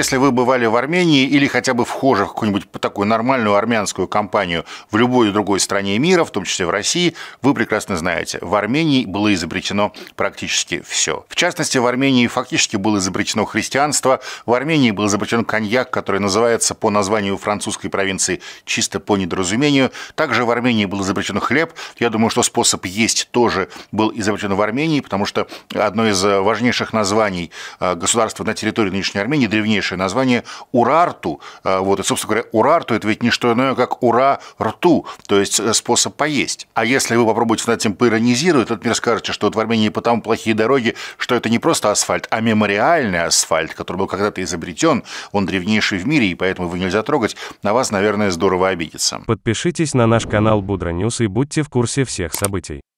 Если вы бывали в Армении или хотя бы вхожи в какую-нибудь такую нормальную армянскую компанию в любой другой стране мира, в том числе в России, вы прекрасно знаете, в Армении было изобретено практически все. В частности, в Армении фактически было изобретено христианство, в Армении был изобретен коньяк, который называется по названию французской провинции чисто по недоразумению. Также в Армении был изобретен хлеб. Я думаю, что способ есть тоже был изобретен в Армении, потому что одно из э, важнейших названий э, государства на территории нынешней Армении, древнейшее древнейшее название Урарту. А, вот, и, собственно говоря, Урарту – это ведь не что иное, как ура-рту, то есть э, способ поесть. А если вы попробуете над этим поиронизировать, то, например, скажете, что вот в Армении потому плохие дороги, что это не просто асфальт, а мемориальный асфальт, который был когда-то изобретен, он древнейший в мире, и поэтому его нельзя трогать, на вас, наверное, здорово обидится. Подпишитесь на наш канал Будра Ньюс и будьте в курсе всех событий.